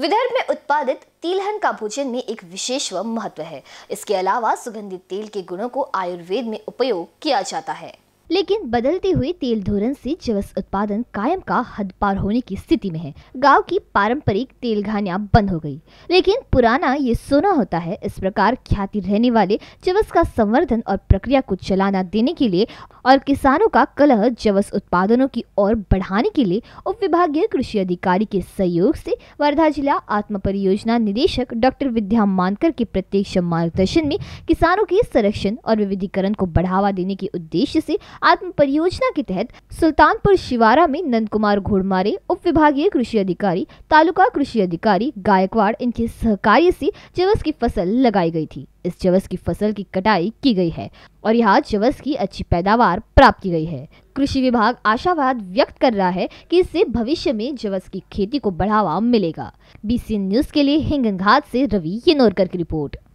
विदर्भ में उत्पादित तिलहन का भोजन में एक विशेष व महत्व है इसके अलावा सुगंधित तेल के गुणों को आयुर्वेद में उपयोग किया जाता है लेकिन बदलती हुई तेल धोरण से जवस उत्पादन कायम का हद पार होने की स्थिति में है गांव की पारंपरिक तेल घानिया बंद हो गई लेकिन पुराना ये सोना होता है इस प्रकार ख्याति रहने वाले जवस का संवर्धन और प्रक्रिया को चलाना देने के लिए और किसानों का कलह जवस उत्पादनों की ओर बढ़ाने के लिए उप विभागीय कृषि अधिकारी के सहयोग से वर्धा जिला आत्म परियोजना निदेशक डॉक्टर विद्या मानकर के प्रत्यक्ष मार्गदर्शन में किसानों के संरक्षण और विविधीकरण को बढ़ावा देने के उद्देश्य से आत्म परियोजना के तहत सुल्तानपुर शिवारा में नंद कुमार घोड़मारे उप विभागीय कृषि अधिकारी तालुका कृषि अधिकारी गायकवाड़ इनके सहकार्य से चवस की फसल लगाई गई थी इस जवस की फसल की कटाई की गई है और यहाँ जवस की अच्छी पैदावार प्राप्त की गई है कृषि विभाग आशावाद व्यक्त कर रहा है कि इससे भविष्य में जवस की खेती को बढ़ावा मिलेगा बीसी न्यूज के लिए हिंगन घाट से रवि येनोरकर की रिपोर्ट